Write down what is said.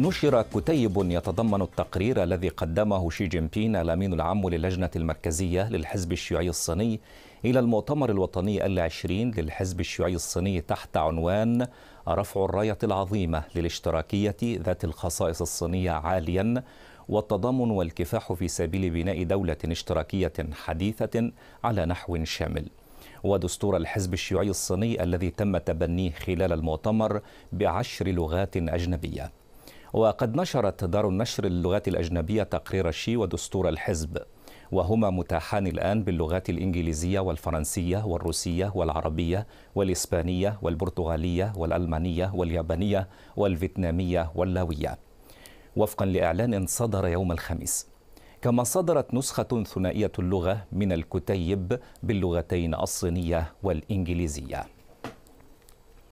نشر كتيب يتضمن التقرير الذي قدمه شي جين بين الأمين العام للجنة المركزية للحزب الشيوعي الصيني إلى المؤتمر الوطني العشرين للحزب الشيوعي الصيني تحت عنوان رفع الراية العظيمة للاشتراكية ذات الخصائص الصينية عاليا والتضامن والكفاح في سبيل بناء دولة اشتراكية حديثة على نحو شامل ودستور الحزب الشيوعي الصيني الذي تم تبنيه خلال المؤتمر بعشر لغات أجنبية وقد نشرت دار النشر للغات الأجنبية تقرير الشي ودستور الحزب وهما متاحان الآن باللغات الإنجليزية والفرنسية والروسية والعربية والإسبانية والبرتغالية والألمانية واليابانية والفيتنامية واللاوية وفقا لإعلان صدر يوم الخميس كما صدرت نسخة ثنائية اللغة من الكتيب باللغتين الصينية والإنجليزية